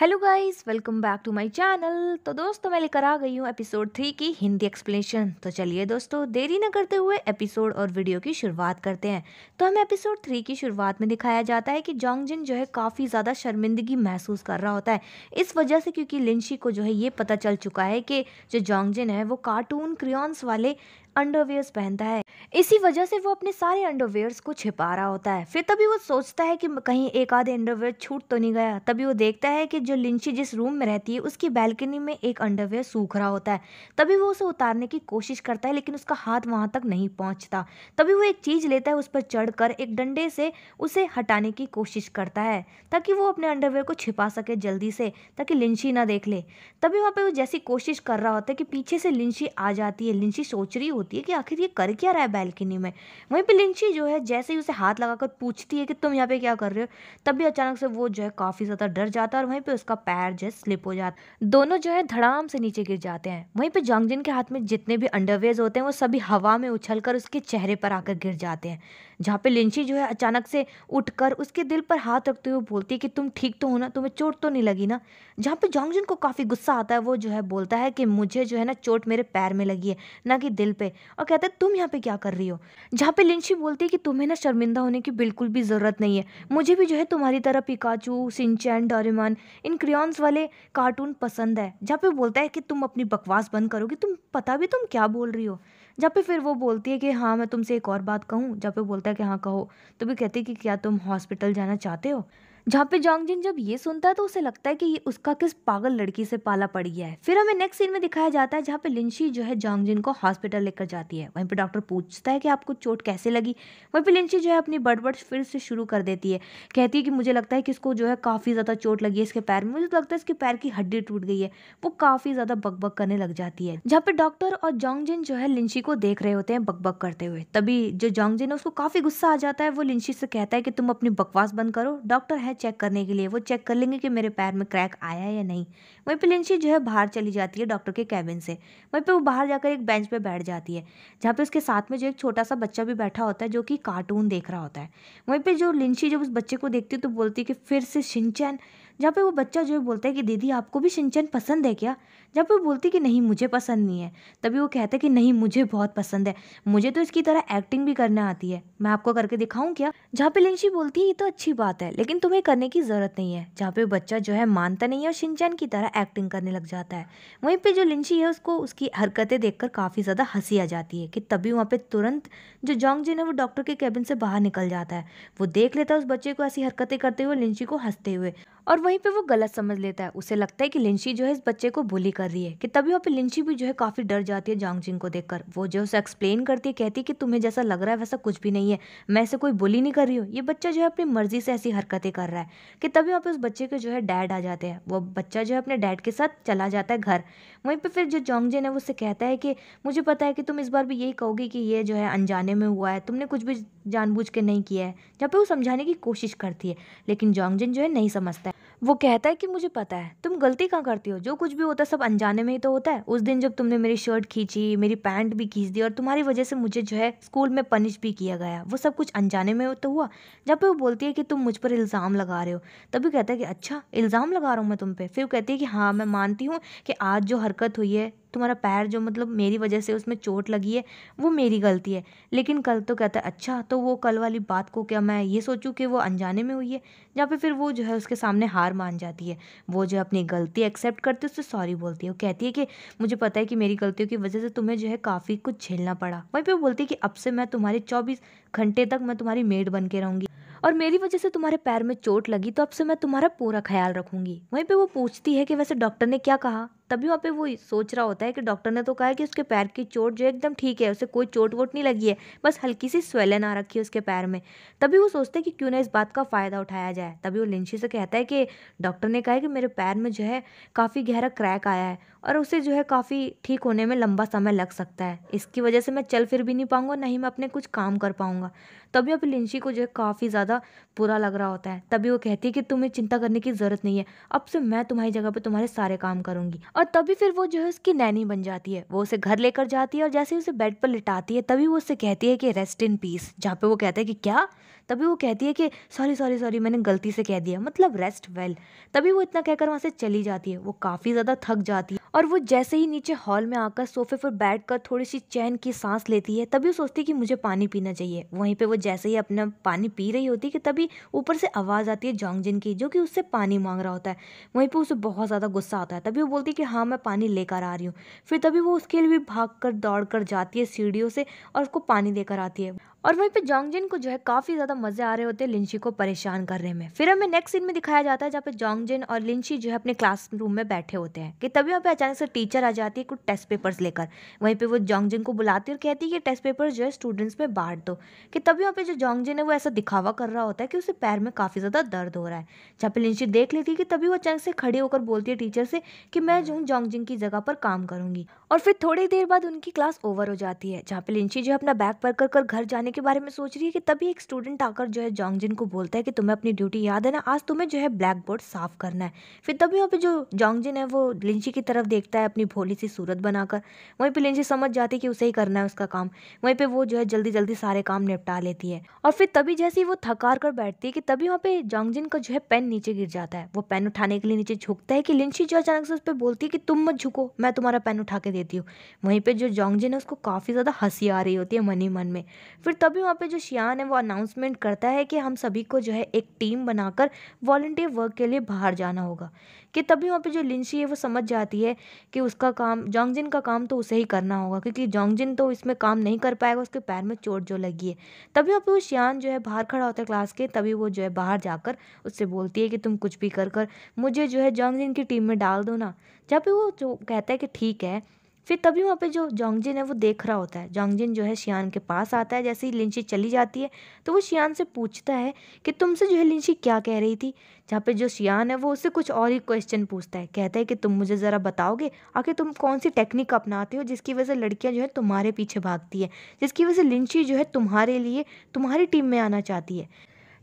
Hello guys welcome back to my channel तो दोस्तों मैं लेकर आ गई हूँ एपिसोड थ्री की हिंदी एक्सप्लेनेशन तो चलिए दोस्तों देरी न करते हुए एपिसोड और वीडियो की शुरुआत करते हैं तो हमें एपिसोड थ्री की शुरुआत में दिखाया जाता है कि जोंग जिन जो है काफ़ी ज़्यादा शर्मिंदगी महसूस कर रहा होता है इस वजह से क्योंकि लिंशी को जो है ये पता चल चुका है कि जो जोंग जिन है वो कार्टून क्रियॉन्स वाले अंडरवेयर्स पहनता है इसी वजह से वो अपने सारे अंडरवेयर्स को छिपा रहा होता है फिर तभी वो सोचता है कि कहीं एक आधे अंडरवेयर छूट तो नहीं गया तभी वो देखता है कि जो लिंची जिस रूम में रहती है उसकी बैल्कनी में एक अंडरवेयर सूख रहा होता है तभी वो उसे उतारने की कोशिश करता है लेकिन उसका हाथ वहाँ तक नहीं पहुँचता तभी वो एक चीज़ लेता है उस पर चढ़कर एक डंडे से उसे हटाने की कोशिश करता है ताकि वो अपने अंडरवेयर को छिपा सके जल्दी से ताकि लिंची ना देख ले तभी वहाँ पर वो जैसी कोशिश कर रहा होता है कि पीछे से लिंची आ जाती है लिंची सोच रही होती होती है कि आखिर ये कर क्या रहा है बैल्कनी में वहीं पर लिंची जो है जैसे ही उसे हाथ लगाकर पूछती है कि तुम यहाँ पे क्या कर रहे हो तब भी अचानक से वो जो है काफ़ी ज़्यादा डर जाता है और वहीं पर उसका पैर जो है स्लिप हो जाता दोनों जो है धड़ाम से नीचे गिर जाते हैं वहीं पर जांगजिन के हाथ में जितने भी अंडरवेज होते हैं वो सभी हवा में उछल कर उसके चेहरे पर आकर गिर जाते हैं जहाँ पे लिंची जो है अचानक से उठकर उसके दिल पर हाथ रखते हुए बोलती है कि तुम ठीक तो हो ना तुम्हें चोट तो नहीं लगी ना जहाँ पे जांगजिन को काफ़ी गुस्सा आता है वो जो है बोलता है कि मुझे जो है ना चोट मेरे पैर में लगी है ना कि दिल पे है और कहता है तुम यहाँ पे क्या कर रही हो जहाँ पे लिंची बोलती है कि तुम्हें ना शर्मिंदा होने की बिल्कुल भी ज़रूरत नहीं है मुझे भी जो है तुम्हारी तरह पिकाचू सिंचैन डोरेमान इन क्रियॉन्स वाले कार्टून पसंद है जहाँ पे बोलता है कि तुम अपनी बकवास बंद करो कि तुम पता भी तुम क्या बोल रही हो जहाँ पे फिर वो बोलती है कि हाँ मैं तुमसे एक और बात कहूँ जहाँ पे बोलता है कि हाँ कहो तो भी कहती है कि क्या तुम हॉस्पिटल जाना चाहते हो जहाँ पे जिन जब ये सुनता है तो उसे लगता है कि ये उसका किस पागल लड़की से पाला पड़ गया है फिर हमें नेक्स्ट सीन में दिखाया जाता है जहाँ पे लिंशी जो है जिन को हॉस्पिटल लेकर जाती है वहीं पे डॉक्टर पूछता है कि आपको चोट कैसे लगी वहीं पे लिंशी जो है अपनी बड़बड़ फिर से शुरू कर देती है कहती है कि मुझे लगता है कि इसको जो है काफ़ी ज़्यादा चोट लगी है इसके पैर में मुझे तो लगता है इसके पैर की हड्डी टूट गई है वो काफ़ी ज़्यादा बकबक करने लग जाती है जहाँ पे डॉक्टर और जिन जो है लिंशी को देख रहे होते हैं बकबक करते हुए तभी जो जिन है उसको काफ़ी गुस्सा आ जाता है वो लिंशी से कहता है कि तुम अपनी बकवास बंद करो डॉक्टर है चेक करने के लिए वो चेक कर लेंगे कि मेरे पैर में क्रैक आया है या नहीं वहीं पर लिंशी जो है बाहर चली जाती है डॉक्टर के कैबिन से वहीं पर वो बाहर जाकर एक बेंच पर बैठ जाती है जहाँ पर उसके साथ में जो एक छोटा सा बच्चा भी बैठा होता है जो कि कार्टून देख रहा होता है वहीं पर जो लिंशी जब उस बच्चे को देखती है तो बोलती है कि फिर से सिंचन जहाँ पे वो बच्चा जो है बोलता है कि दीदी आपको भी सिंचन पसंद है क्या जहाँ पे वो बोलती कि नहीं मुझे पसंद नहीं है तभी वो कहता है कि नहीं मुझे बहुत पसंद है मुझे तो इसकी तरह एक्टिंग भी करने आती है मैं आपको करके दिखाऊँ क्या जहाँ पे लिंशी बोलती है ये तो अच्छी बात है लेकिन तुम्हें करने की ज़रूरत नहीं है जहाँ पे बच्चा जो है मानता नहीं है और सिंचन की तरह एक्टिंग करने लग जाता है वहीं पर जो लिंशी है उसको उसकी हरकतें देखकर काफ़ी ज़्यादा हंसी आ जाती है कि तभी वहाँ पर तुरंत जो जोंग जिन है वो डॉक्टर के कैबिन से बाहर निकल जाता है वो देख लेता है उस बच्चे को ऐसी हरकतें करते हुए लिंची को हंसते हुए और वहीं पे वो गलत समझ लेता है उसे लगता है कि लिंशी जो है इस बच्चे को बुली कर रही है कि तभी वहाँ पे लिंशी भी जो है काफ़ी डर जाती है जांग जिंग को देखकर वो जो उसे एक्सप्लेन करती है कहती है कि तुम्हें जैसा लग रहा है वैसा कुछ भी नहीं है मैं इसे कोई बुली नहीं कर रही हूँ ये बच्चा जो है अपनी मर्जी से ऐसी हरकतें कर रहा है कि तभी वहाँ पे उस बच्चे के जो है डैड आ जाते हैं वो बच्चा जो है अपने डैड के साथ चला जाता है घर वहीं पर फिर जो जोंग जिन है वो उससे कहता है कि मुझे पता है कि तुम इस बार भी यही कहोगी कि ये जो है अनजाने ज़माने में हुआ है तुमने कुछ भी जानबूझ के नहीं किया है जहाँ पे वो समझाने की कोशिश करती है लेकिन जोंगजिन जो है नहीं समझता है वो कहता है कि मुझे पता है तुम गलती कहाँ करती हो जो कुछ भी होता है सब अनजाने में ही तो होता है उस दिन जब तुमने मेरी शर्ट खींची मेरी पैंट भी खींच दी और तुम्हारी वजह से मुझे जो है स्कूल में पनिश भी किया गया वो सब कुछ अनजाने में तो हुआ जब वो बोलती है कि तुम मुझ पर इल्ज़ाम लगा रहे हो तभी कहता है कि अच्छा इल्ज़ाम लगा रहा हूँ मैं तुम पे फिर कहती है कि हाँ मैं मानती हूँ कि आज जो हरकत हुई है तुम्हारा पैर जो मतलब मेरी वजह से उसमें चोट लगी है वो मेरी गलती है लेकिन कल तो कहता है अच्छा तो वो कल वाली बात को क्या मैं ये सोचूँ कि वो अनजाने में हुई है या फिर वो जो है उसके सामने हार मान जाती है वो जो अपनी गलती एक्सेप्ट करती है उससे सॉरी बोलती है वो कहती है कि मुझे पता है कि मेरी गलतियों की वजह से तुम्हें जो है काफ़ी कुछ झेलना पड़ा वहीं पर वो बोलती है कि अब से मैं तुम्हारे चौबीस घंटे तक मैं तुम्हारी मेड बन के रहूँगी और मेरी वजह से तुम्हारे पैर में चोट लगी तो अब से मैं तुम्हारा पूरा ख्याल रखूंगी वहीं पे वो पूछती है कि वैसे डॉक्टर ने क्या कहा तभी वहाँ पे वो सोच रहा होता है कि डॉक्टर ने तो कहा है कि उसके पैर की चोट जो एकदम ठीक है उसे कोई चोट वोट नहीं लगी है बस हल्की सी स्वेलन आ रखी है उसके पैर में तभी वो सोचते हैं कि क्यों ना इस बात का फ़ायदा उठाया जाए तभी वो लिंशी से कहता है कि डॉक्टर ने कहा है कि मेरे पैर में जो है काफ़ी गहरा क्रैक आया है और उसे जो है काफ़ी ठीक होने में लंबा समय लग सकता है इसकी वजह से मैं चल फिर भी नहीं पाऊँगा ना ही मैं अपने कुछ काम कर पाऊँगा तभी अब लिंशी को जो है काफ़ी ज़्यादा बुरा लग रहा होता है तभी वो कहती है कि तुम्हें चिंता करने की ज़रूरत नहीं है अब से मैं तुम्हारी जगह पर तुम्हारे सारे काम करूँगी और तभी फिर वो जो है उसकी नैनी बन जाती है वो उसे घर लेकर जाती है और जैसे उसे बेड पर लिटाती है तभी वो उससे कहती है कि रेस्ट इन पीस जहाँ पे वो कहता है कि क्या तभी वो कहती है कि सॉरी सॉरी सॉरी मैंने गलती से कह दिया मतलब रेस्ट वेल तभी वो इतना कहकर वहाँ से चली जाती है वो काफ़ी ज़्यादा थक जाती है और वो जैसे ही नीचे हॉल में आकर सोफे पर कर थोड़ी सी चैन की सांस लेती है तभी वो सोचती है कि मुझे पानी पीना चाहिए वहीं पे वो जैसे ही अपना पानी पी रही होती है कि तभी ऊपर से आवाज़ आती है जोंगजिन की जो कि उससे पानी मांग रहा होता है वहीं पर उसे बहुत ज़्यादा गुस्सा आता है तभी वो बोलती है कि हाँ मैं पानी लेकर आ रही हूँ फिर तभी वो उसके लिए भी भाग कर दौड़ कर जाती है सीढ़ियों से और उसको पानी देकर आती है और वहीं पे जोंगजिन को जो है काफ़ी ज़्यादा मज़े आ रहे होते हैं लिंची को परेशान करने में फिर हमें नेक्स्ट सीन में दिखाया जाता है जहाँ पे जोंगजिन और लिंची जो है अपने क्लासरूम में बैठे होते हैं कि तभी वहाँ पे अचानक से टीचर आ जाती है कुछ टेस्ट पेपर्स लेकर वहीं पे वो जोंगजिन को बुलाती है और कहती है कि टेस्ट पेपर जो है स्टूडेंट्स में बांट दो कि तभी वहाँ पर जो जोंगजिन है वो ऐसा दिखावा कर रहा होता है कि उसे पैर में काफ़ी ज़्यादा दर्द हो रहा है जहाँ पर लिंची देख लेती है कि तभी वो अचानक से खड़ी होकर बोलती है टीचर से कि मैं जो हूँ जोंगजिन की जगह पर काम करूँगी और फिर थोड़ी देर बाद उनकी क्लास ओवर हो जाती है जहाँ पे लिंची जो है अपना बैग पैक कर कर घर जाने के बारे में सोच रही है कि तभी एक स्टूडेंट आकर जो है जोंगजिन को बोलता है कि तुम्हें अपनी ड्यूटी याद है ना आज तुम्हें जो है ब्लैक बोर्ड साफ करना है फिर तभी वहाँ पे जो जोंगजिन है वो लिंची की तरफ देखता है अपनी भोली सी सूरत बनाकर वहीं पर लिंची समझ जाती है कि उसे ही करना है उसका काम वहीं पर वो जो है जल्दी जल्दी सारे काम निपटा लेती है और फिर तभी जैसे ही वो थकार कर बैठती है कि तभी वहाँ पे जोंगजिन का जो है पेन नीचे गिर जाता है वो पेन उठाने के लिए नीचे झुकता है कि लिंची जो अचानक से उस पर बोलती है कि तुम मत झुको मैं तुम्हारा पेन उठा के देती हूँ वहीं पे जो जोंगजिन है उसको काफ़ी ज़्यादा हंसी आ रही होती है मन ही मन में फिर तभी वहाँ पे जो शियान है वो अनाउंसमेंट करता है कि हम सभी को जो है एक टीम बनाकर वॉल्टियर वर्क के लिए बाहर जाना होगा कि तभी वहाँ पर जो लिंशी है वो समझ जाती है कि उसका काम जोंगजिन का काम तो उसे ही करना होगा क्योंकि जोंगजिन तो इसमें काम नहीं कर पाएगा उसके पैर में चोट जो लगी है तभी वहाँ पर वो शियान जो है बाहर खड़ा होता है क्लास के तभी वो जो है बाहर जाकर उससे बोलती है कि तुम कुछ भी कर कर मुझे जो है जोंगजिन की टीम में डाल दो ना जब वो जो कहता है कि ठीक है फिर तभी वहाँ पे जो जोंगजिन है वो देख रहा होता है जोंगजिन जो है शियान के पास आता है जैसे ही लिंची चली जाती है तो वो शियान से पूछता है कि तुमसे जो है लिंची क्या कह रही थी जहाँ पे जो शियान है वो उससे कुछ और ही क्वेश्चन पूछता है कहता है कि तुम मुझे ज़रा बताओगे आखिर तुम कौन सी टेक्निक अपनाते हो जिसकी वजह से लड़कियाँ जो है तुम्हारे पीछे भागती है जिसकी वजह से लिंची जो है तुम्हारे लिए तुम्हारी टीम में आना चाहती है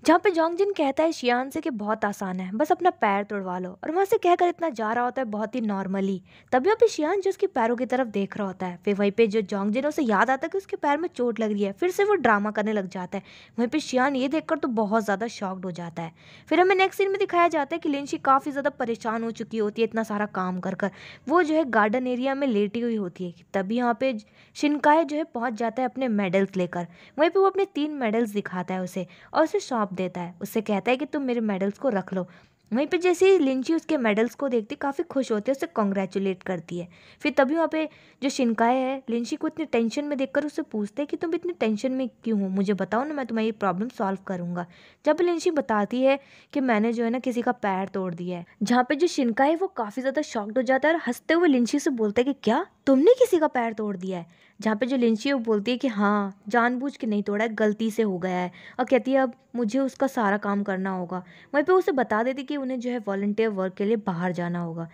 जहाँ पे जोंगजिन कहता है शियान से कि बहुत आसान है बस अपना पैर तोड़वा लो और वहाँ से कहकर इतना जा रहा होता है बहुत ही नॉर्मली तभी वहाँ पे शियान जो उसके पैरों की तरफ देख रहा होता है फिर वहीं पे जो जोंगजिन उसे याद आता है कि उसके पैर में चोट लग रही है फिर से वो ड्रामा करने लग जाता है वहीं पर शियान ये देख तो बहुत ज़्यादा शॉक्ड हो जाता है फिर हमें नेक्स्ट सीन में दिखाया जाता है कि लिंशी काफ़ी ज़्यादा परेशान हो चुकी होती है इतना सारा काम कर कर वो जो है गार्डन एरिया में लेटी हुई होती है तभी यहाँ पे शिनकाय जो है पहुँच जाता है अपने मेडल्स लेकर वहीं पर वो अपने तीन मेडल्स दिखाता है उसे और उसे शॉप देता है उससे कहता है कि तुम मेरे मेडल्स को रख लो वहीं पे जैसे ही लिंची उसके मेडल्स को देखती काफ़ी खुश होती है उसे कॉन्ग्रेचुलेट करती है फिर तभी वहाँ पे जो शिनकाए है लिंची को इतनी टेंशन में देखकर उससे पूछते हैं कि तुम इतनी टेंशन में क्यों हो मुझे बताओ ना मैं तुम्हारी प्रॉब्लम सॉल्व करूँगा जब लिंची बताती है कि मैंने जो है ना किसी का पैर तोड़ दिया है जहाँ पे जो शिनका है वो काफ़ी ज़्यादा शॉक्ड हो जाता है और हंसते हुए लिंची से बोलते है कि क्या तुमने किसी का पैर तोड़ दिया है जहाँ पे जो लिंची है वो बोलती है कि हाँ जानबूझ के नहीं तोड़ा है गलती से हो गया है और कहती है अब मुझे उसका सारा काम करना होगा वहीं पे उसे बता देती कि उन्हें जो है वॉल्टियर वर्क के लिए बाहर जाना होगा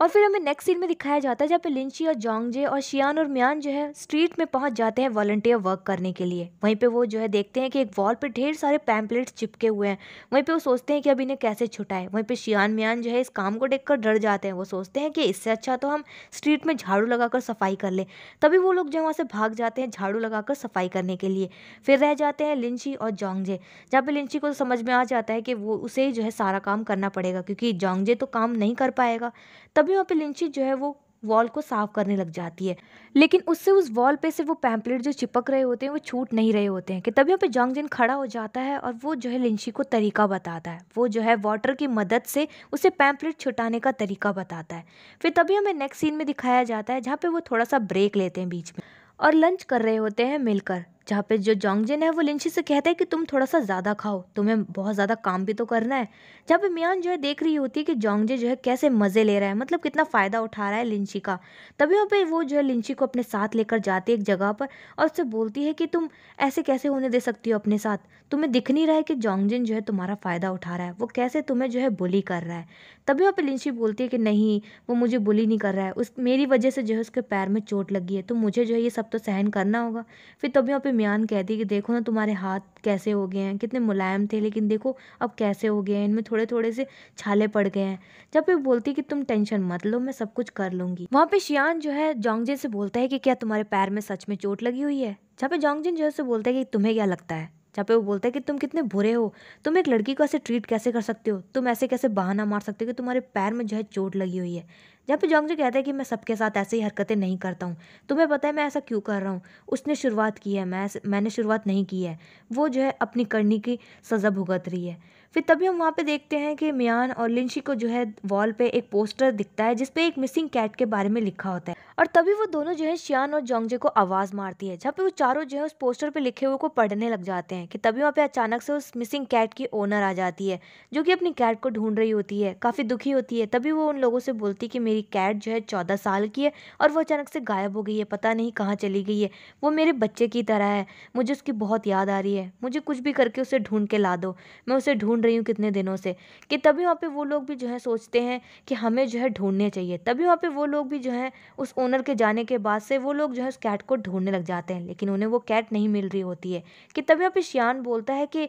और फिर हमें नेक्स्ट सीन में दिखाया जाता है जहाँ पे लिंची और जोंगजे और शियान और म्यान जो है स्ट्रीट में पहुँच जाते हैं वॉलंटियर वर्क करने के लिए वहीं पे वो जो है देखते हैं कि एक वॉल पे ढेर सारे पैम्पलेट्स चिपके हुए हैं वहीं पे वो सोचते हैं कि अब इन्हें कैसे छुटाएं वहीं पे शियान म्यान जो है इस काम को देख डर जाते हैं वो सोचते हैं कि इससे अच्छा तो हम स्ट्रीट में झाड़ू लगाकर सफाई कर लें तभी वो लोग जो वहाँ से भाग जाते हैं झाड़ू लगाकर सफाई करने के लिए फिर रह जाते हैं लिंची और जोंगजे जहाँ पर लिंची को तो समझ में आ जाता है कि वो उसे ही जो है सारा काम करना पड़ेगा क्योंकि जोंगजे तो काम नहीं कर पाएगा तभी वहाँ पे लिंची जो है वो वॉल को साफ करने लग जाती है लेकिन उससे उस वॉल पे से वो पैम्पलेट जो चिपक रहे होते हैं वो छूट नहीं रहे होते हैं कि तभी यहाँ पे जंग जिन खड़ा हो जाता है और वो जो है लिंची को तरीका बताता है वो जो है वाटर की मदद से उसे पैम्पलेट छुटाने का तरीका बताता है फिर तभी हमें नेक्स्ट सीन में दिखाया जाता है जहाँ पर वो थोड़ा सा ब्रेक लेते हैं बीच में और लंच कर रहे होते हैं मिलकर जहाँ पे जो जोंगजिन है वो लिंची से कहता है कि तुम थोड़ा सा ज़्यादा खाओ तुम्हें बहुत ज़्यादा काम भी तो करना है जहाँ पे मियान जो है देख रही होती है कि जोंगजे जो है कैसे मज़े ले रहा है मतलब कितना फ़ायदा उठा रहा है लिंची का तभी वहाँ पे वो जो है लिंची को अपने साथ लेकर जाती है एक जगह पर और उससे बोलती है कि तुम ऐसे कैसे होने दे सकती हो अपने साथ तुम्हें दिख नहीं रहा है कि जोंगजिन जो है तुम्हारा फ़ायदा उठा रहा है वो कैसे तुम्हें जो है बुली कर रहा है तभी वहाँ पर लिंची बोलती है कि नहीं वो मुझे बुली नहीं कर रहा है उस मेरी वजह से जो है उसके पैर में चोट लगी है तो मुझे जो है ये सब तो सहन करना होगा फिर तभी वहाँ पर म्यान कहती कि देखो ना तुम्हारे हाथ कैसे हो गए हैं कितने मुलायम थे लेकिन देखो अब कैसे हो गए हैं इनमें थोड़े थोड़े से छाले पड़ गए हैं जब वे बोलती कि तुम टेंशन मत लो मैं सब कुछ कर लूंगी वहाँ पे शियान जो है जोंगजे से बोलता है कि क्या तुम्हारे पैर में सच में चोट लगी हुई है जहाँ पे जोंगजिन जो है उसे बोलता है कि तुम्हें क्या लगता है जहाँ पे वो बोलता है कि तुम कितने बुरे हो तुम एक लड़की को ऐसे ट्रीट कैसे कर सकते हो तुम ऐसे कैसे बहाना मार सकते हो कि तुम्हारे पैर में जो है चोट लगी हुई है जहाँ पे जो कहता है कि मैं सबके साथ ऐसी हरकतें नहीं करता हूँ तुम्हें पता है मैं ऐसा क्यों कर रहा हूँ उसने शुरुआत की है मैं मैंने शुरुआत नहीं की है वो जो है अपनी करनी की सज़ा भुगत रही है फिर तभी हम वहाँ पे देखते हैं कि मियान और लिंशी को जो है वॉल पे एक पोस्टर दिखता है जिसपे एक मिसिंग कैट के बारे में लिखा होता है और तभी वो दोनों जो है शियान और जोंगजे को आवाज़ मारती है जहाँ पे वो चारों जो है उस पोस्टर पे लिखे हुए को पढ़ने लग जाते हैं कि तभी वहाँ पे अचानक से उस मिसिंग कैट की ओनर आ जाती है जो कि अपनी कैट को ढूंढ रही होती है काफ़ी दुखी होती है तभी वो उन लोगों से बोलती कि मेरी कैट जो है चौदह साल की है और वो अचानक से गायब हो गई है पता नहीं कहाँ चली गई है वो मेरे बच्चे की तरह है मुझे उसकी बहुत याद आ रही है मुझे कुछ भी करके उसे ढूंढ के ला दो मैं उसे ढूंढ ढूंढ रही हूँ कितने दिनों से कि तभी वहाँ पे वो लोग भी जो है सोचते हैं कि हमें जो है ढूंढने चाहिए तभी वहाँ पे वो लोग भी जो है उस ओनर के जाने के बाद से वो लोग जो है उस कैट को ढूंढने लग जाते हैं लेकिन उन्हें वो कैट नहीं मिल रही होती है कि तभी वहाँ पे श्यान बोलता है कि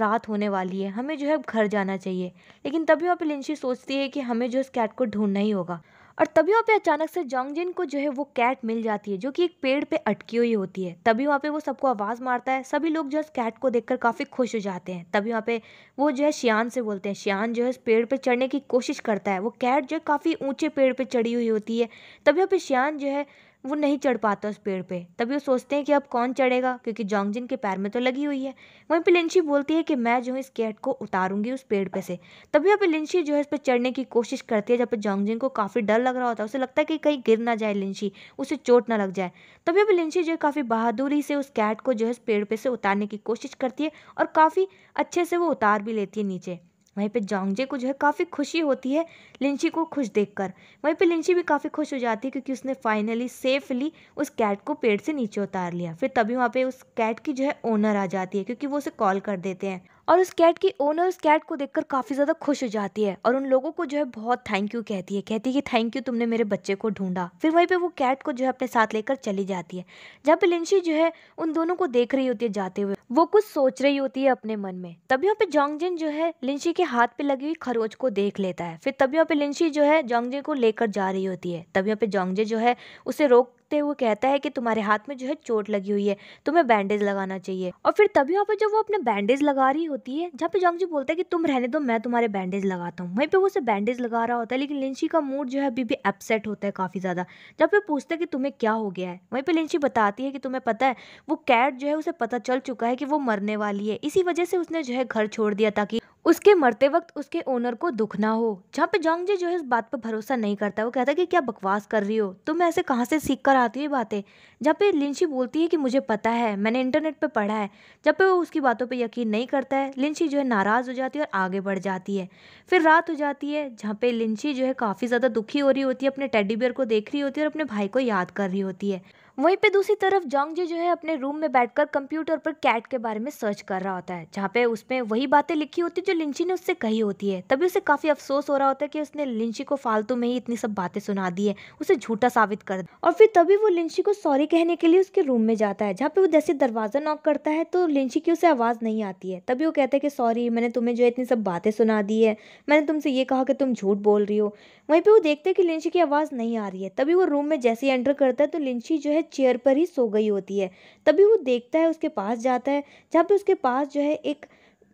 रात होने वाली है हमें जो है घर जाना चाहिए लेकिन तभी वहाँ पे लिंशी सोचती है कि हमें जो है उस कैट को ढूंढना ही होगा और तभी वहाँ पे अचानक से जोंगजिन को जो है वो कैट मिल जाती है जो कि एक पेड़ पे अटकी हुई होती है तभी वहाँ पे वो सबको आवाज़ मारता है सभी लोग जो है कैट को देखकर काफ़ी खुश हो जाते हैं तभी वहाँ पे वो जो है श्यान से बोलते हैं श्यान जो है पेड़ पर पे चढ़ने की कोशिश करता है वो कैट जो है काफ़ी ऊँचे पेड़ पर पे चढ़ी हुई होती है तभी वहाँ पे श्यान जो है वो नहीं चढ़ पाता उस पेड़ पे तभी वो सोचते हैं कि अब कौन चढ़ेगा क्योंकि जोंगजिन के पैर में तो लगी हुई है वहीं पे लिंशी बोलती है कि मैं जो है इस कैट को उतारूंगी उस पेड़ पे से तभी अब लिंची लिंशी जो है इस पर चढ़ने की कोशिश करती है जब जोंगजिन को काफ़ी डर लग रहा होता है उसे लगता है कि कहीं गिर ना जाए लिंशी उसे चोट ना लग जाए तभी यहाँ लिंची लिंशी जो है काफ़ी बहादुरी से उस कैट को जो है इस पेड़ पर पे से उतारने की कोशिश करती है और काफ़ी अच्छे से वो उतार भी लेती है नीचे वहीं पे जोंगजे को जो है काफ़ी खुशी होती है लिंची को खुश देखकर वहीं पे लिंची भी काफ़ी खुश हो जाती है क्योंकि उसने फाइनली सेफली उस कैट को पेड़ से नीचे उतार लिया फिर तभी वहाँ पे उस कैट की जो है ओनर आ जाती है क्योंकि वो उसे कॉल कर देते हैं और उस कैट की ओनर उस कैट को देखकर काफ़ी ज़्यादा खुश हो जाती है और उन लोगों को जो है बहुत थैंक यू कहती है कहती है कि थैंक यू तुमने मेरे बच्चे को ढूंढा फिर वहीं पे वो कैट को जो है अपने साथ लेकर चली जाती है जहाँ पे लिंशी जो है उन दोनों को देख रही होती है जाते हुए वो कुछ सोच रही होती है अपने मन में तभी वहाँ पे जोंगजिन जो है लिंशी के हाथ पे लगी हुई खरोच को देख लेता है फिर तभी यहाँ पे लिंशी जो है जोंगजिन को लेकर जा रही होती है तभी यहाँ पे जोंगजे जो है उसे रोक देखते हुए कहता है कि तुम्हारे हाथ में जो है चोट लगी हुई है तुम्हें बैंडेज लगाना चाहिए और फिर तभी वहाँ पर जब वो अपने बैंडेज लगा रही होती है जहाँ पे जोंगजी बोलता है कि तुम रहने दो मैं तुम्हारे बैंडेज लगाता हूँ वहीं पर वो उसे बैंडेज लगा रहा होता है लेकिन लिंशी का मूड जो है अभी भी अपसेट होता है काफ़ी ज़्यादा जब पे पूछता है कि तुम्हें क्या हो गया है वहीं पर लिंशी बताती है कि तुम्हें पता है वो कैट जो है उसे पता चल चुका है कि वो मरने वाली है इसी वजह से उसने जो है घर छोड़ दिया ताकि उसके मरते वक्त उसके ओनर को दुख ना हो जहाँ पे जोंगजे जो है इस बात पर भरोसा नहीं करता वो कहता है कि क्या बकवास कर रही हो तुम ऐसे कहाँ से सीख कर आती हो ये बातें जहाँ पे लिंशी बोलती है कि मुझे पता है मैंने इंटरनेट पर पढ़ा है जब पे वो उसकी बातों पर यकीन नहीं करता है लिंशी जो है नाराज़ हो जाती है और आगे बढ़ जाती है फिर रात हो जाती है जहाँ पे लिंशी जो है काफ़ी ज़्यादा दुखी हो रही होती है अपने टेडी बियर को देख रही होती है और अपने भाई को याद कर रही होती है वहीं पे दूसरी तरफ जी जो है अपने रूम में बैठकर कंप्यूटर पर कैट के बारे में सर्च कर रहा होता है जहाँ पे उसमें वही बातें लिखी होती जो लिंची ने उससे कही होती है तभी उसे काफ़ी अफसोस हो रहा होता है कि उसने लिंची को फालतू में ही इतनी सब बातें सुना दी है उसे झूठा साबित कर और फिर तभी वो लिंची को सॉरी कहने के लिए उसके रूम में जाता है जहाँ पे वो जैसे दरवाज़ा नॉक करता है तो लिंची की उसे आवाज़ नहीं आती है तभी वो कहते हैं कि सॉरी मैंने तुम्हें जो है इतनी सब बातें सुना दी है मैंने तुमसे ये कहा कि तुम झूठ बोल रही हो वहीं पर वो देखते हैं कि लिंची की आवाज़ नहीं आ रही है तभी वो रूम में जैसे एंटर करता है तो लिंची जो है चेयर पर ही सो गई होती है तभी वो देखता है उसके पास जाता है जहाँ पे उसके पास जो है एक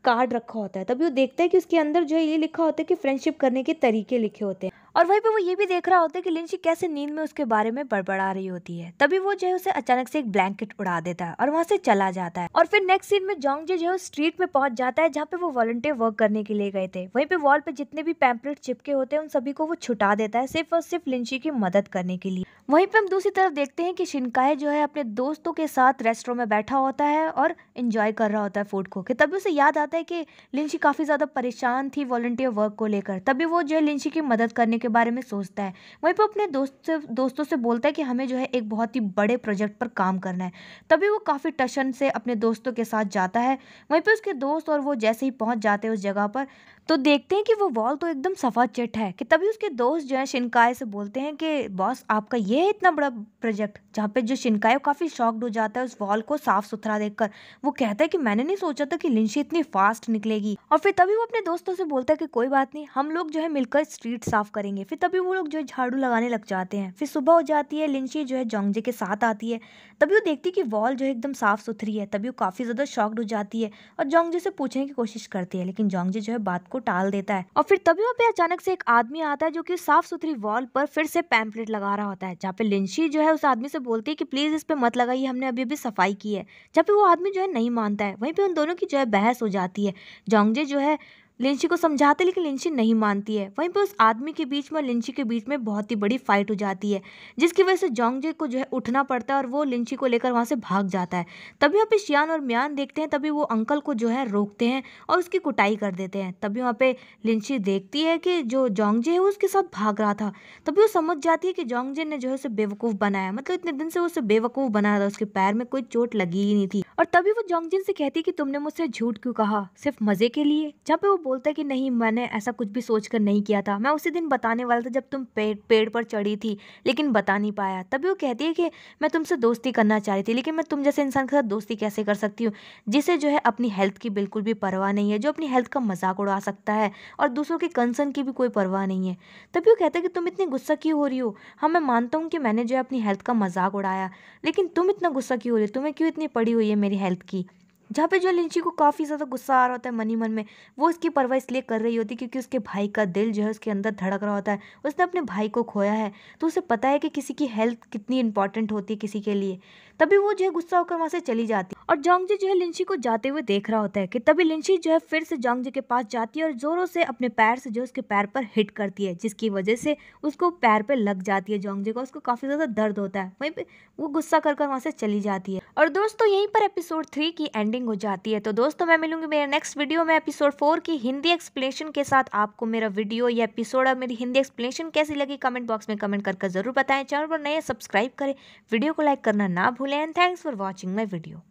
कार्ड रखा होता है तभी वो देखता है कि उसके अंदर जो है ये लिखा होता है कि फ्रेंडशिप करने के तरीके लिखे होते हैं और वहीं पे वो ये भी देख रहा होता है कि लिंची कैसे नींद में उसके बारे में बड़बड़ा रही होती है तभी वो जो है उसे अचानक से एक ब्लैंकेट उड़ा देता है और वहाँ से चला जाता है और फिर नेक्स्ट सीन में जोंग जो है स्ट्रीट में पहुंच जाता है जहाँ पे वो वॉलंटियर वर्क करने के लिए गए थे वहीं पे वॉल पे जितने भी पैम्पलेट चिपके होते हैं उन सभी को वो छुटा देता है सिर्फ और सिर्फ लिंची की मदद करने के लिए वहीं पे हम दूसरी तरफ देखते हैं कि शिनकाय जो है अपने दोस्तों के साथ रेस्टोरेंट में बैठा होता है और इंजॉय कर रहा होता है फूड को तभी उसे याद आता है कि लिंची काफी ज्यादा परेशान थी वॉलंटियर वर्क को लेकर तभी वो जो है लिंची की मदद करने के के बारे में सोचता है वहीं पर अपने दोस्त से दोस्तों से बोलता है कि हमें जो है एक बहुत ही बड़े प्रोजेक्ट पर काम करना है तभी वो काफ़ी टशन से अपने दोस्तों के साथ जाता है वहीं पर उसके दोस्त और वो जैसे ही पहुँच जाते हैं उस जगह पर तो देखते हैं कि वो वॉल तो एकदम सफ़ा चिट है कि तभी उसके दोस्त जो है शिनकाय से बोलते हैं कि बॉस आपका ये है इतना बड़ा प्रोजेक्ट जहाँ पे जो शिनकाय काफ़ी शॉक्ड हो जाता है उस वॉल को साफ़ सुथरा देखकर वो कहता है कि मैंने नहीं सोचा था कि लिंशी इतनी फास्ट निकलेगी और फिर तभी वो अपने दोस्तों से बोलता है कि कोई बात नहीं हम लोग जो है मिलकर स्ट्रीट साफ करेंगे फिर तभी वो लोग जो है झाड़ू लगाने लग जाते हैं फिर सुबह हो जाती है लिंशी जो है जोंगजे के साथ आती है तभी वो देखती है कि वॉल जो है एकदम साफ़ सुथरी है तभी वो काफ़ी ज़्यादा शॉक्ड हो जाती है और जोंगजे से पूछने की कोशिश करती है लेकिन जोंगजे जो है बात को को टाल देता है और फिर तभी वहाँ पे अचानक से एक आदमी आता है जो कि साफ सुथरी वॉल पर फिर से पैम्पलेट लगा रहा होता है जहाँ पे लिंशी जो है उस आदमी से बोलती है कि प्लीज इस पे मत लगाइए हमने अभी अभी सफाई की है जहाँ पे वो आदमी जो है नहीं मानता है वहीं पे उन दोनों की जो है बहस हो जाती है जोंगजे जो है लिंची को समझाते लेकिन लिंची नहीं मानती है वहीं पर उस आदमी के बीच में और लिंची के बीच में बहुत ही बड़ी फाइट हो जाती है जिसकी वजह से जोंगजे को जो है उठना पड़ता है और वो लिंची को लेकर वहाँ से भाग जाता है तभी वहाँ पे शियान और म्यान देखते हैं तभी वो अंकल को जो है रोकते हैं और उसकी कुटाई कर देते हैं तभी वहाँ पे लिंची देखती है कि जो जोंगजे है वो उसके साथ भाग रहा था तभी वो समझ जाती है कि जोंगजे ने जो है उसे बेवकूफ़ बनाया मतलब इतने दिन से उसे बेवकूफ़ बनाया था उसके पैर में कोई चोट लगी ही नहीं थी और तभी वो जोंगजिन से कहती कि तुमने मुझसे झूठ क्यों कहा सिर्फ मज़े के लिए जहाँ पे वो बोलता है कि नहीं मैंने ऐसा कुछ भी सोच कर नहीं किया था मैं उसी दिन बताने वाला था जब तुम पेड़ पेड़ पर चढ़ी थी लेकिन बता नहीं पाया तभी वो कहती है कि मैं तुमसे दोस्ती करना चाह रही थी लेकिन मैं तुम जैसे इंसान के साथ दोस्ती कैसे कर सकती हूँ जिसे जो है अपनी हेल्थ की बिल्कुल भी परवाह नहीं है जो अपनी हेल्थ का मजाक उड़ा सकता है और दूसरों के कंसर्न की भी कोई परवाह नहीं है तभी वो कहता है कि तुम इतनी गुस्सा क्यों हो रही हो हाँ मैं मानता हूँ कि मैंने जो है अपनी हेल्थ का मजाक उड़ाया लेकिन तुम इतना गुस्सा क्यों हो रही हो तुम्हें क्यों इतनी पड़ी हुई है मेरी हेल्थ की जहाँ पे जो लिंची को काफ़ी ज़्यादा गुस्सा आ रहा होता है मनी मन में वो उसकी परवाह इसलिए कर रही होती है क्योंकि उसके भाई का दिल जो है उसके अंदर धड़क रहा होता है उसने अपने भाई को खोया है तो उसे पता है कि किसी की हेल्थ कितनी इंपॉर्टेंट होती है किसी के लिए तभी वो जो है गुस्सा होकर वहाँ से चली जाती और जोंगजी जो है लिंशी को जाते हुए देख रहा होता है कि तभी लिंशी जो है फिर से जोंगजी के पास जाती है और जोरों से अपने पैर से जो उसके पैर पर हिट करती है जिसकी वजह से उसको पैर पर लग जाती है जोंगजी का उसको काफ़ी ज़्यादा दर्द होता है वहीं पर वो गुस्सा कर कर वहाँ से चली जाती है और दोस्तों यहीं पर एपिसोड थ्री की एंडिंग हो जाती है तो दोस्तों मैं मिलूंगी मेरे नेक्स्ट वीडियो में एपिसोड फोर की हिंदी एक्सप्लेनेशन के साथ आपको मेरा वीडियो या एपिसोड और मेरी हिंदी एक्सप्लेनेशन कैसी लगी कमेंट बॉक्स में कमेंट करके जरूर बताएं चैनल पर नए सब्सक्राइब करें वीडियो को लाइक करना ना भूलें and thanks for watching my video.